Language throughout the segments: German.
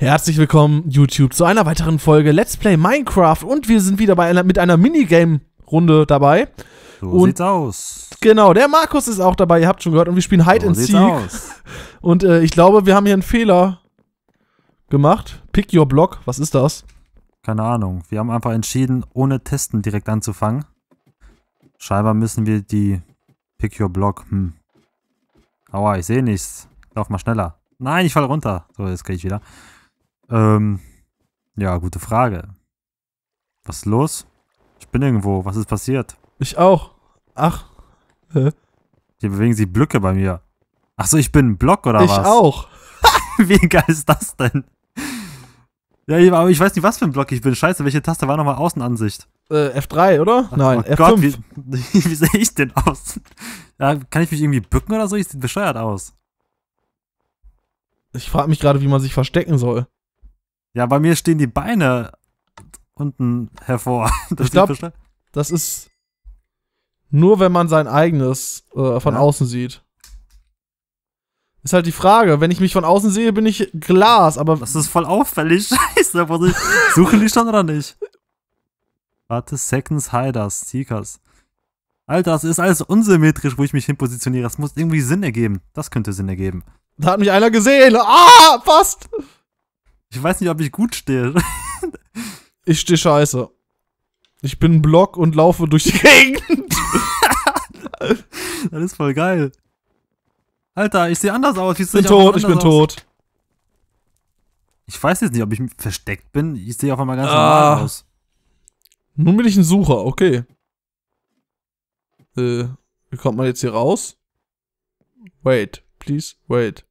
Herzlich willkommen, YouTube, zu einer weiteren Folge Let's Play Minecraft. Und wir sind wieder bei einer, mit einer Minigame-Runde dabei. So und sieht's aus. Genau, der Markus ist auch dabei, ihr habt schon gehört. Und wir spielen Hide so and Seek. Aus. Und äh, ich glaube, wir haben hier einen Fehler gemacht. Pick your block, was ist das? Keine Ahnung. Wir haben einfach entschieden, ohne Testen direkt anzufangen. Scheinbar müssen wir die Pick your block. Hm. Aua, ich sehe nichts. Lauf mal schneller. Nein, ich falle runter. So, jetzt gehe ich wieder. Ähm, ja, gute Frage. Was ist los? Ich bin irgendwo. Was ist passiert? Ich auch. Ach. Hä? Hier bewegen sich Blöcke bei mir. Ach so, ich bin ein Block oder ich was? Ich auch. Wie geil ist das denn? Ja, aber ich weiß nicht, was für ein Block ich bin. Scheiße, welche Taste war nochmal Außenansicht? Äh, F3, oder? Ach, Nein, oh F5. Gott, wie, wie sehe ich denn aus? Ja, kann ich mich irgendwie bücken oder so? Ich sehe bescheuert aus. Ich frage mich gerade, wie man sich verstecken soll. Ja, bei mir stehen die Beine unten hervor. Das ich glaube, das ist nur, wenn man sein eigenes äh, von ja. außen sieht. Ist halt die Frage, wenn ich mich von außen sehe, bin ich Glas, aber. Das ist voll auffällig. Scheiße, muss ich suchen die schon oder nicht? Warte, Seconds, Hiders, Seekers. Alter, das ist alles unsymmetrisch, wo ich mich hinpositioniere. Das muss irgendwie Sinn ergeben. Das könnte Sinn ergeben. Da hat mich einer gesehen. Ah, passt! Ich weiß nicht, ob ich gut stehe. ich stehe scheiße. Ich bin ein Block und laufe durch die Gegend. das ist voll geil. Alter, ich sehe anders aus. Ich bin tot, ich bin aus. tot. Ich weiß jetzt nicht, ob ich versteckt bin. Ich sehe auf einmal ganz ah. normal aus. Nun bin ich ein Sucher, okay. Äh, wie kommt man jetzt hier raus? Wait, please, wait.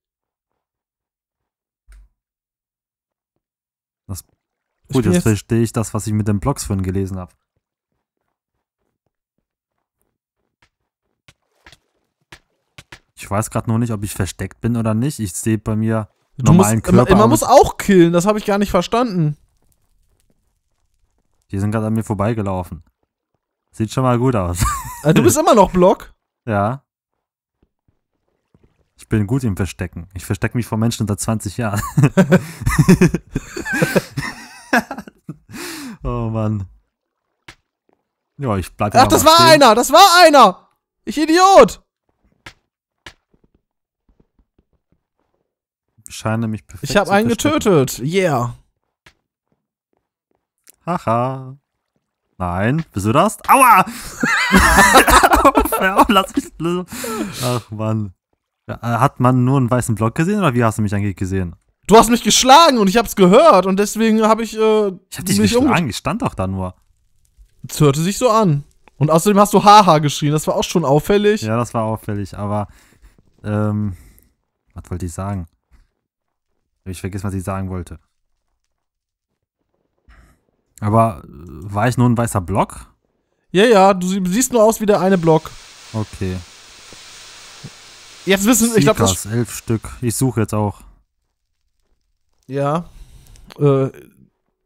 Gut, jetzt, verstehe ich das, was ich mit den Blogs vorhin gelesen habe. Ich weiß gerade nur nicht, ob ich versteckt bin oder nicht. Ich sehe bei mir du normalen musst, ähm, Körper. Man, muss auch killen, das habe ich gar nicht verstanden. Die sind gerade an mir vorbeigelaufen. Sieht schon mal gut aus. Äh, du bist immer noch Block? Ja. Ich bin gut im Verstecken. Ich verstecke mich vor Menschen unter 20 Jahren. Oh Mann. Ja, ich bleib Ach, das war stehen. einer! Das war einer! Ich Idiot! Scheine mich perfekt. Ich habe einen getötet. Yeah. Haha. Nein, bist du das? Aua! Lass mich. Ach Mann. Äh, hat man nur einen weißen Block gesehen oder wie hast du mich eigentlich gesehen? Du hast mich geschlagen und ich hab's gehört und deswegen habe ich. Äh, ich hab dich nicht geschlagen, ich stand doch da nur. Es hörte sich so an. Und außerdem hast du Haha geschrien, das war auch schon auffällig. Ja, das war auffällig, aber. Ähm, was wollte ich sagen? Ich vergesse, was ich sagen wollte. Aber äh, war ich nur ein weißer Block? Ja, ja, du siehst nur aus wie der eine Block. Okay. Jetzt wissen, ich glaube, das. elf Stück. Ich suche jetzt auch. Ja. Äh,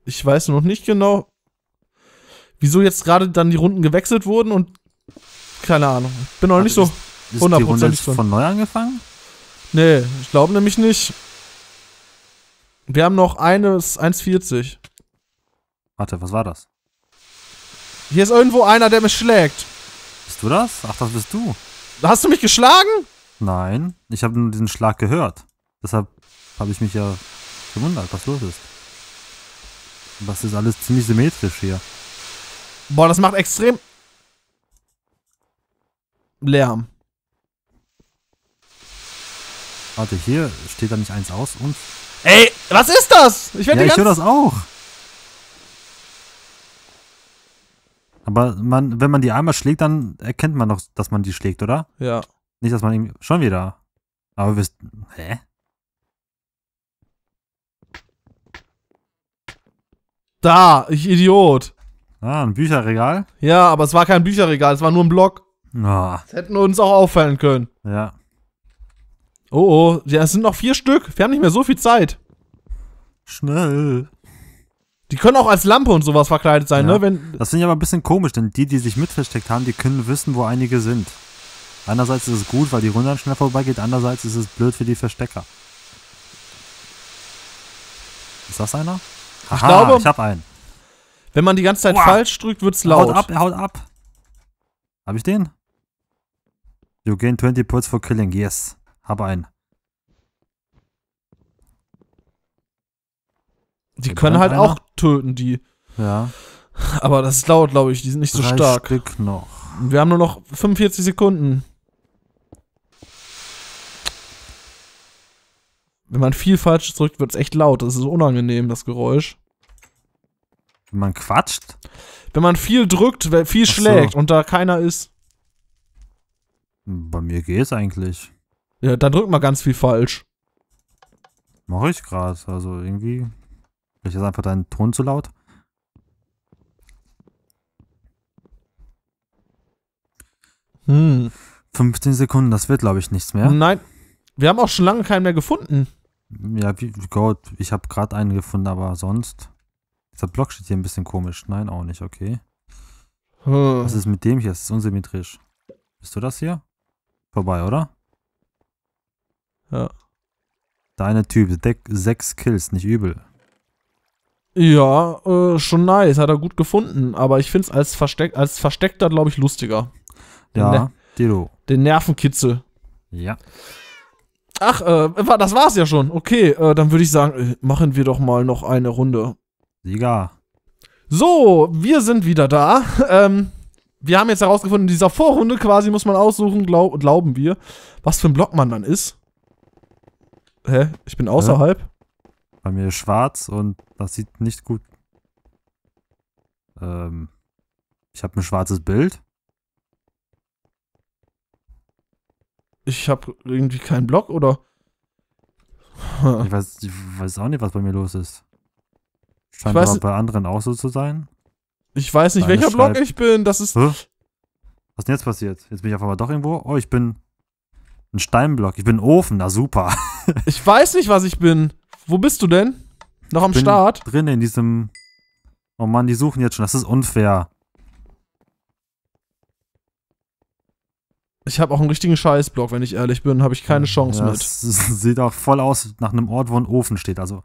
ich weiß noch nicht genau, wieso jetzt gerade dann die Runden gewechselt wurden und keine Ahnung. Bin noch also nicht so hundertprozentig von, von neu angefangen? Nee, ich glaube nämlich nicht. Wir haben noch eines 1,40. Warte, was war das? Hier ist irgendwo einer, der mich schlägt. Bist du das? Ach, das bist du. Hast du mich geschlagen? Nein, ich habe nur diesen Schlag gehört. Deshalb habe ich mich ja gewundert, was los ist. Das ist alles ziemlich symmetrisch hier. Boah, das macht extrem Lärm. Warte, hier steht da nicht eins aus und. Ey, was ist das? Ich werde ja, ich höre das auch. Aber man, wenn man die einmal schlägt, dann erkennt man doch, dass man die schlägt, oder? Ja. Nicht, dass man irgendwie. Schon wieder. Aber wir. Hä? Da, ich Idiot. Ah, ein Bücherregal? Ja, aber es war kein Bücherregal, es war nur ein Block. Oh. Das hätten uns auch auffallen können. Ja. Oh, oh, ja, es sind noch vier Stück. Wir haben nicht mehr so viel Zeit. Schnell. Die können auch als Lampe und sowas verkleidet sein, ne, ja. ne? Wenn das finde ich aber ein bisschen komisch, denn die, die sich mitversteckt haben, die können wissen, wo einige sind. Einerseits ist es gut, weil die Runde dann schnell vorbeigeht, andererseits ist es blöd für die Verstecker. Ist das einer? Aha, ich glaube, ich habe einen. Wenn man die ganze Zeit wow. falsch drückt, wird es laut. Haut ab, haut ab. Hab ich den? You gain 20 points for killing. Yes. Hab einen. Die können halt einer? auch töten, die. Ja. Aber das ist laut, glaube ich. Die sind nicht Drei so stark. Stück noch. Wir haben nur noch 45 Sekunden. Wenn man viel falsch drückt, wird es echt laut. Das ist so unangenehm, das Geräusch. Wenn man quatscht? Wenn man viel drückt, viel so. schlägt und da keiner ist. Bei mir geht's eigentlich. Ja, dann drückt man ganz viel falsch. Mach ich gerade. Also irgendwie. Ich ist einfach dein Ton zu laut. Hm. 15 Sekunden, das wird, glaube ich, nichts mehr. Nein. Wir haben auch schon lange keinen mehr gefunden. Ja, wie, Gott, ich habe gerade einen gefunden, aber sonst. Der Block steht hier ein bisschen komisch. Nein, auch nicht, okay. Hm. Was ist mit dem hier? Es ist unsymmetrisch. Bist du das hier? Vorbei, oder? Ja. Deine Typ, Deck, 6 Kills, nicht übel. Ja, äh, schon nice, hat er gut gefunden, aber ich finde es als, Versteck, als Versteckter, glaube ich, lustiger. Ja, den, ne Dilo. Den Nervenkitzel. Ja. Ach, äh, das war's ja schon. Okay, äh, dann würde ich sagen, äh, machen wir doch mal noch eine Runde. Sieger. So, wir sind wieder da. Ähm, wir haben jetzt herausgefunden, in dieser Vorrunde quasi muss man aussuchen, glaub, glauben wir, was für ein Block man dann ist. Hä? Ich bin außerhalb? Ja. Bei mir ist schwarz und das sieht nicht gut. Ähm, ich habe ein schwarzes Bild. Ich habe irgendwie keinen Block oder? Ich weiß, ich weiß auch nicht, was bei mir los ist. Scheint ich weiß, bei anderen auch so zu sein. Ich weiß nicht, Deine welcher Block ich bin. Das ist. Hä? Was ist denn jetzt passiert? Jetzt bin ich auf einmal doch irgendwo. Oh, ich bin ein Steinblock. Ich bin ein Ofen. Na super. ich weiß nicht, was ich bin. Wo bist du denn? Noch am ich bin Start? Drin in diesem. Oh Mann, die suchen jetzt schon. Das ist unfair. Ich habe auch einen richtigen Scheißblock, wenn ich ehrlich bin, habe ich keine Chance ja, das mit. Das sieht auch voll aus nach einem Ort, wo ein Ofen steht. Also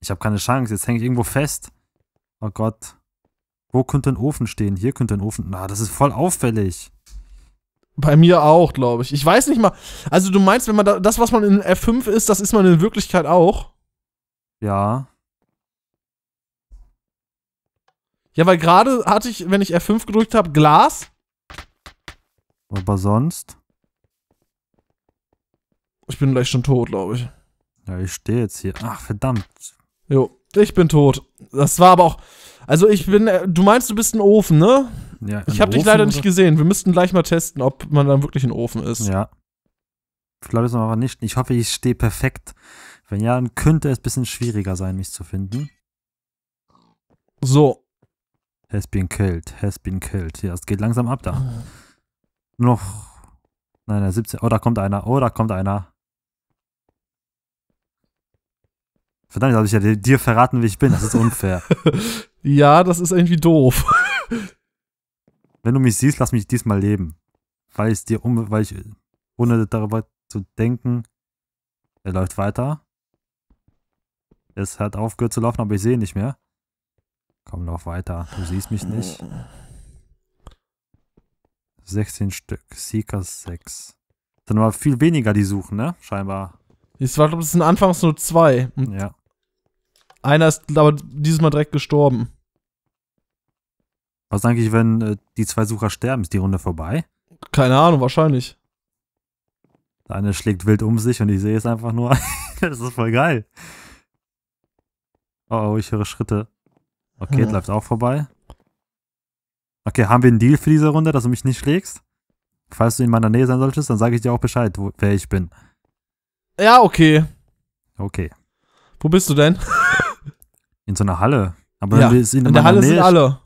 ich habe keine Chance, jetzt hänge ich irgendwo fest. Oh Gott. Wo könnte ein Ofen stehen? Hier könnte ein Ofen. Na, das ist voll auffällig. Bei mir auch, glaube ich. Ich weiß nicht mal. Also du meinst, wenn man da, das, was man in F5 ist, das ist man in Wirklichkeit auch? Ja. Ja, weil gerade hatte ich, wenn ich F5 gedrückt habe, Glas. Aber sonst? Ich bin gleich schon tot, glaube ich. Ja, ich stehe jetzt hier. Ach, verdammt. Jo, ich bin tot. Das war aber auch. Also ich bin. Äh, du meinst, du bist ein Ofen, ne? Ja. Ich habe dich leider oder? nicht gesehen. Wir müssten gleich mal testen, ob man dann wirklich ein Ofen ist. Ja. Ich glaube es aber nicht. Ich hoffe, ich stehe perfekt. Wenn ja, dann könnte es ein bisschen schwieriger sein, mich zu finden. So. Has been killed, has been killed. Ja, es geht langsam ab da. Ah. Noch. Nein, 17. Oh, da kommt einer. Oh, da kommt einer. Verdammt, habe ich ja dir verraten, wie ich bin. Das ist unfair. ja, das ist irgendwie doof. Wenn du mich siehst, lass mich diesmal leben. Weil ich dir um, weil ich, ohne darüber zu denken, er läuft weiter. Es hat aufgehört zu laufen, aber ich sehe ihn nicht mehr. Komm, lauf weiter. Du siehst mich nicht. 16 Stück. Seeker 6. Dann war viel weniger, die suchen, ne? Scheinbar. Ich glaube es sind anfangs nur zwei. Und ja. Einer ist aber dieses Mal direkt gestorben. Was ich, wenn äh, die zwei Sucher sterben? Ist die Runde vorbei? Keine Ahnung, wahrscheinlich. Der eine schlägt wild um sich und ich sehe es einfach nur. das ist voll geil. Oh, oh ich höre Schritte. Okay, hm. läuft auch vorbei. Okay, haben wir einen Deal für diese Runde, dass du mich nicht schlägst? Falls du in meiner Nähe sein solltest, dann sage ich dir auch Bescheid, wo, wer ich bin. Ja, okay. Okay. Wo bist du denn? In so einer Halle. Aber ja, in, in, in der Halle Nähe, sind alle.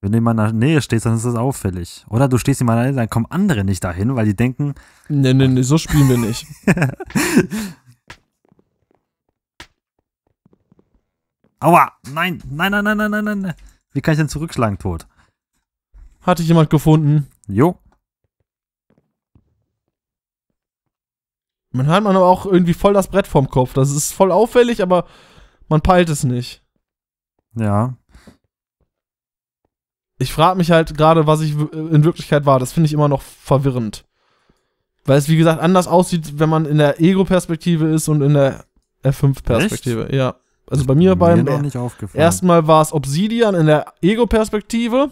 Wenn du in meiner Nähe stehst, dann ist das auffällig. Oder du stehst in meiner Nähe, dann kommen andere nicht dahin, weil die denken. Nee, nee, nee, so spielen wir nicht. Aua! Nein, nein, nein, nein, nein, nein, nein. Wie kann ich denn zurückschlagen, tot? Hatte ich jemand gefunden? Jo. Man hört man aber auch irgendwie voll das Brett vom Kopf. Das ist voll auffällig, aber man peilt es nicht. Ja. Ich frage mich halt gerade, was ich in Wirklichkeit war. Das finde ich immer noch verwirrend. Weil es, wie gesagt, anders aussieht, wenn man in der Ego-Perspektive ist und in der F5-Perspektive. Ja. Also bei mir, mir beim ersten Mal war es Obsidian in der Ego-Perspektive.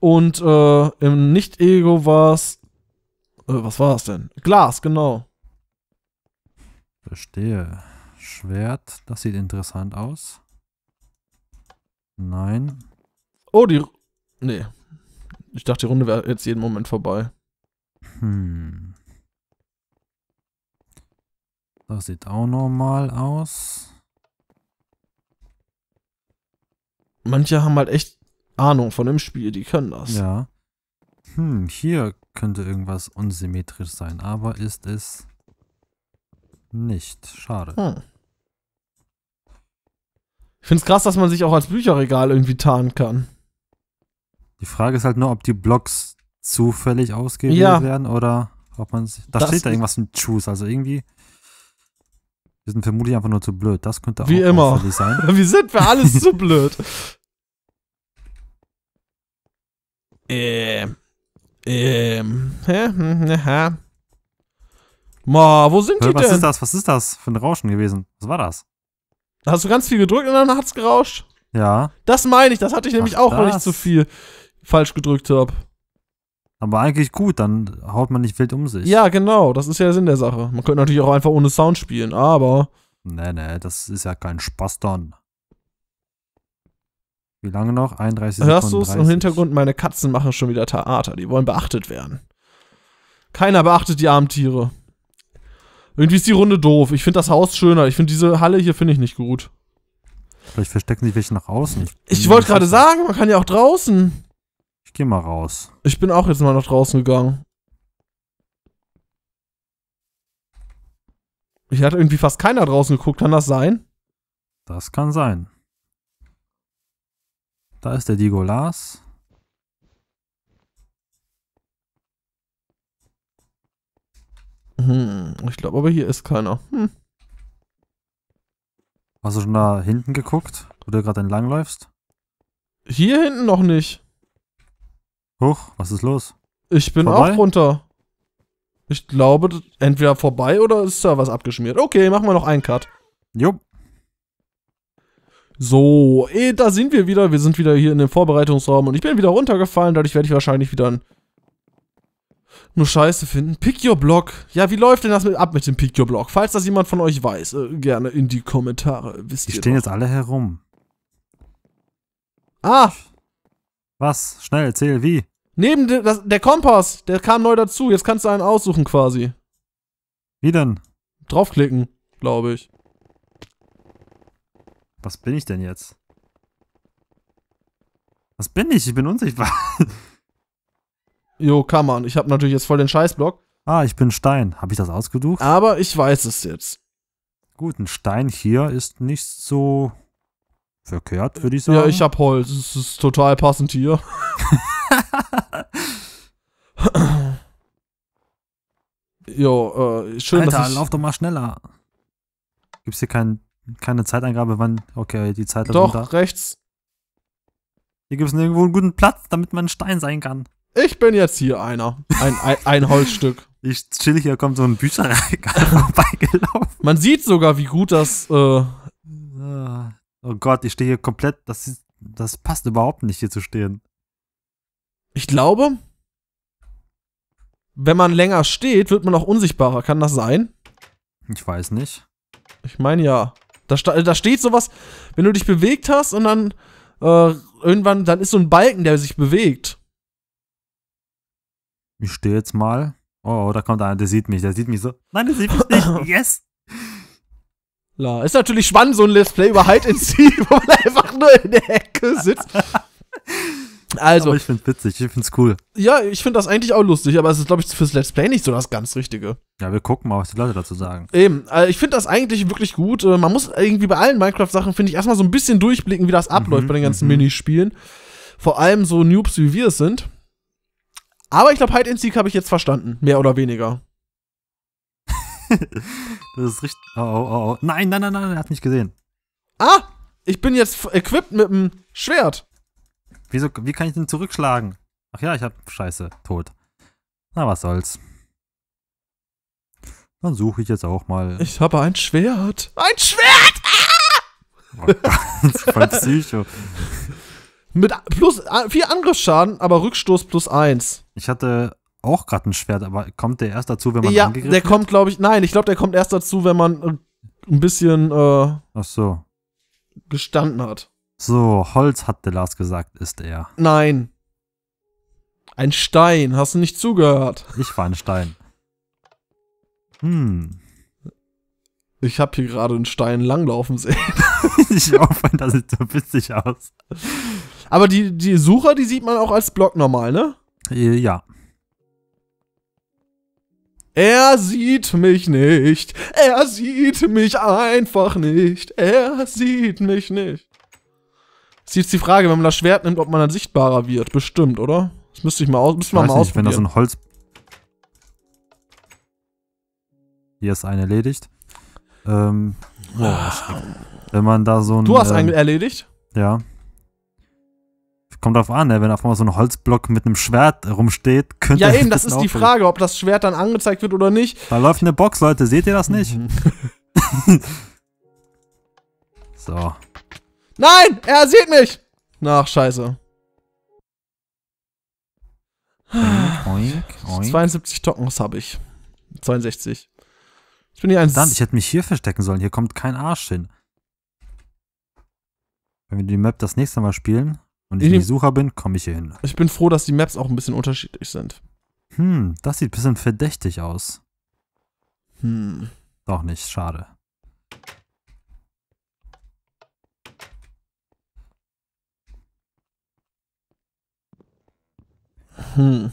Und äh, im Nicht-Ego war es. Äh, was war es denn? Glas, genau. Verstehe. Schwert. Das sieht interessant aus. Nein. Oh, die... nee. Ich dachte, die Runde wäre jetzt jeden Moment vorbei. Hm. Das sieht auch normal aus. Manche haben halt echt Ahnung von dem Spiel, die können das. Ja. Hm, hier könnte irgendwas unsymmetrisch sein, aber ist es nicht. Schade. Hm. Ich finde es krass, dass man sich auch als Bücherregal irgendwie tarnen kann. Die Frage ist halt nur, ob die Blogs zufällig ausgewählt ja. werden oder ob man sich. Da das steht da irgendwas im Choose, also irgendwie. Wir sind vermutlich einfach nur zu blöd. Das könnte auch Wie immer. sein. wir sind für alles zu blöd. Ähm. Ähm. Hä? Hm, ne, hä? Ma, wo sind Was die denn? Was ist das? Was ist das für ein Rauschen gewesen? Was war das? Da hast du ganz viel gedrückt und dann hat es gerauscht. Ja. Das meine ich, das hatte ich nämlich Ach, auch, weil ich zu viel falsch gedrückt habe. Aber eigentlich gut, dann haut man nicht wild um sich. Ja, genau, das ist ja der Sinn der Sache. Man könnte natürlich auch einfach ohne Sound spielen, aber. Nee, nee, das ist ja kein Spaß dann. Wie lange noch? 31 Sekunden. Hörst du es im Hintergrund? Meine Katzen machen schon wieder Theater. Die wollen beachtet werden. Keiner beachtet die armen Tiere. Irgendwie ist die Runde doof. Ich finde das Haus schöner. Ich finde diese Halle hier finde ich nicht gut. Vielleicht verstecken sich welche nach außen. Ich wollte gerade sagen, man kann ja auch draußen. Ich gehe mal raus. Ich bin auch jetzt mal nach draußen gegangen. Ich hatte irgendwie fast keiner draußen geguckt. Kann das sein? Das kann sein. Da ist der Diego Lars. Hm, ich glaube aber hier ist keiner. Hm. Hast du schon da hinten geguckt, wo du gerade entlangläufst? Hier hinten noch nicht. Huch, was ist los? Ich bin vorbei? auch runter. Ich glaube, entweder vorbei oder ist da was abgeschmiert. Okay, machen wir noch einen Cut. Jupp. So, eh, da sind wir wieder. Wir sind wieder hier in dem Vorbereitungsraum und ich bin wieder runtergefallen. Dadurch werde ich wahrscheinlich wieder ein nur Scheiße finden. Pick your Block. Ja, wie läuft denn das mit, ab mit dem Pick your Block? Falls das jemand von euch weiß, äh, gerne in die Kommentare. Wisst die stehen doch. jetzt alle herum. Ah! Was? Schnell, erzähl, wie? Neben de, das, der Kompass, der kam neu dazu. Jetzt kannst du einen aussuchen quasi. Wie denn? Draufklicken, glaube ich. Was bin ich denn jetzt? Was bin ich? Ich bin unsichtbar. Jo, kann man. Ich habe natürlich jetzt voll den Scheißblock. Ah, ich bin Stein. Habe ich das ausgeducht? Aber ich weiß es jetzt. Gut, ein Stein hier ist nicht so verkehrt, würde ich sagen. Ja, ich habe Holz. Es ist total passend hier. jo, äh, schön, Alter, dass ich... lauf doch mal schneller. Gibt's hier kein, keine Zeiteingabe, wann... Okay, die Zeit... Doch, runter. rechts. Hier gibt es irgendwo einen guten Platz, damit man ein Stein sein kann ich bin jetzt hier einer. Ein, ein, ein Holzstück. Ich chill hier, kommt so ein Bücherregal vorbeigelaufen. Man sieht sogar, wie gut das. Äh ah. oh Gott, ich stehe hier komplett. Das, ist, das passt überhaupt nicht, hier zu stehen. Ich glaube, wenn man länger steht, wird man auch unsichtbarer. Kann das sein? Ich weiß nicht. Ich meine ja. Da, da steht sowas, wenn du dich bewegt hast und dann äh, irgendwann, dann ist so ein Balken, der sich bewegt ich stehe jetzt mal. Oh, da kommt einer, der sieht mich, der sieht mich so. Nein, der sieht mich nicht. Yes! La, ist natürlich spannend, so ein Let's Play über Hide and Seek, wo man einfach nur in der Ecke sitzt. Also. Aber ich find's witzig, ich find's cool. Ja, ich finde das eigentlich auch lustig, aber es ist, glaube ich, fürs Let's Play nicht so das ganz Richtige. Ja, wir gucken mal, was die Leute dazu sagen. Eben, also ich finde das eigentlich wirklich gut. Äh, man muss irgendwie bei allen Minecraft-Sachen, finde ich, erstmal so ein bisschen durchblicken, wie das abläuft mhm, bei den ganzen mhm. Minispielen. Vor allem so Noobs, wie wir es sind. Aber ich glaube, Hide and Seek habe ich jetzt verstanden. Mehr oder weniger. das ist richtig. Oh, oh, oh, oh. Nein, nein, nein, nein, er hat mich gesehen. Ah! Ich bin jetzt equipped mit einem Schwert. Wieso, wie kann ich den zurückschlagen? Ach ja, ich hab. Scheiße, tot. Na, was soll's. Dann suche ich jetzt auch mal. Ich habe ein Schwert. Ein Schwert! Ah! Oh Gott, voll Psycho. Mit plus vier Angriffsschaden, aber Rückstoß plus eins. Ich hatte auch gerade ein Schwert, aber kommt der erst dazu, wenn man ja, angegriffen der kommt, glaube ich, nein, ich glaube, der kommt erst dazu, wenn man äh, ein bisschen äh, Ach so. gestanden hat. So, Holz hat der Lars gesagt, ist er. Nein. Ein Stein, hast du nicht zugehört? Ich war ein Stein. Hm. Ich habe hier gerade einen Stein langlaufen sehen. ich hoffe, das sieht so witzig aus. Aber die, die Sucher, die sieht man auch als Block normal, ne? Äh, ja. Er sieht mich nicht. Er sieht mich einfach nicht. Er sieht mich nicht. Das ist jetzt die Frage, wenn man das Schwert nimmt, ob man dann sichtbarer wird. Bestimmt, oder? Das müsste ich mal, aus müssen wir mal nicht, ausprobieren. wenn das ein Holz... Hier ist ein erledigt. Ähm, ah. oh, ah. wenn man da so ein... Du hast ähm, einen ähm, erledigt? Ja kommt drauf an, ne? wenn auf einmal so ein Holzblock mit einem Schwert rumsteht, könnte Ja, eben, das ist die Frage, ob das Schwert dann angezeigt wird oder nicht. Da läuft eine Box, Leute, seht ihr das nicht? so. Nein, er sieht mich! Ach, scheiße. Oink, oink, oink. 72 Tokens habe ich. 62. Ich bin hier ein. Verdammt, ich hätte mich hier verstecken sollen. Hier kommt kein Arsch hin. Wenn wir die Map das nächste Mal spielen, und ich in die Sucher bin, komme ich hier hin. Ich bin froh, dass die Maps auch ein bisschen unterschiedlich sind. Hm, das sieht ein bisschen verdächtig aus. Hm. Doch nicht, schade. Hm.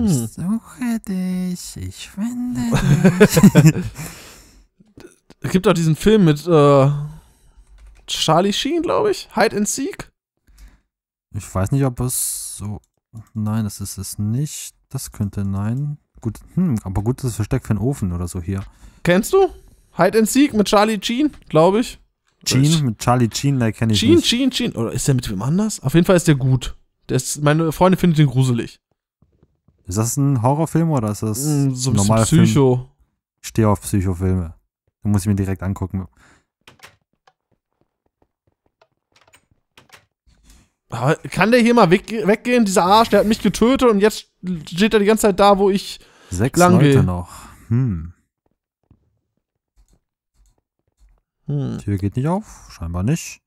Ich suche dich, ich finde dich. es gibt auch diesen Film mit äh, Charlie Sheen, glaube ich. Hide and Seek. Ich weiß nicht, ob es so. Nein, das ist es nicht. Das könnte nein. Gut, hm, aber gutes Versteck für einen Ofen oder so hier. Kennst du? Hide and Seek mit Charlie Jean, glaube ich. Jean, mit Charlie Jean, da kenne ich Sheen, nicht. Jean. Sheen. Oder ist der mit wem anders? Auf jeden Fall ist der gut. Der ist, meine Freundin findet den gruselig. Ist das ein Horrorfilm oder ist das mm, so ein normaler Psycho? Film? Ich stehe auf Psychofilme. Da muss ich mir direkt angucken. Kann der hier mal weg, weggehen? Dieser Arsch, der hat mich getötet und jetzt steht er die ganze Zeit da, wo ich Sechs lang Leute gehe. noch. Hm. hm. Tür geht nicht auf, scheinbar nicht.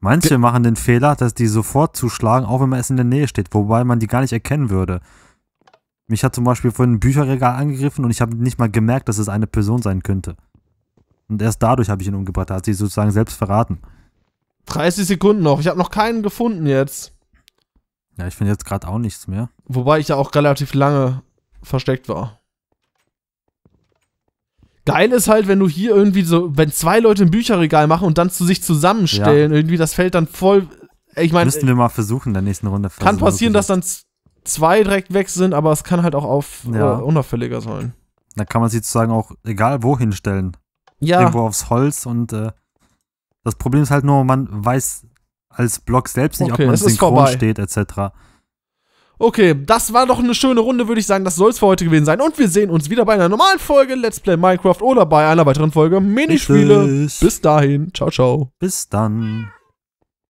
Manche Ge machen den Fehler, dass die sofort zuschlagen, auch wenn man es in der Nähe steht, wobei man die gar nicht erkennen würde. Mich hat zum Beispiel vorhin ein Bücherregal angegriffen und ich habe nicht mal gemerkt, dass es eine Person sein könnte. Und erst dadurch habe ich ihn umgebracht. Da hat sie sozusagen selbst verraten. 30 Sekunden noch. Ich habe noch keinen gefunden jetzt. Ja, ich finde jetzt gerade auch nichts mehr. Wobei ich ja auch relativ lange versteckt war. Geil ist halt, wenn du hier irgendwie so, wenn zwei Leute ein Bücherregal machen und dann zu sich zusammenstellen, ja. irgendwie das fällt dann voll. Ich meine. Müssten wir mal versuchen in der nächsten Runde. Kann passieren, dass dann zwei direkt weg sind, aber es kann halt auch auf ja. äh, unauffälliger sein. Dann kann man sie sozusagen auch egal wohin stellen ja. irgendwo aufs Holz und äh, das Problem ist halt nur, man weiß als Block selbst nicht, okay, ob man synchron steht etc. Okay, das war doch eine schöne Runde, würde ich sagen. Das soll es für heute gewesen sein. Und wir sehen uns wieder bei einer normalen Folge Let's Play Minecraft oder bei einer weiteren Folge Minispiele. Bis dahin. Ciao, ciao. Bis dann.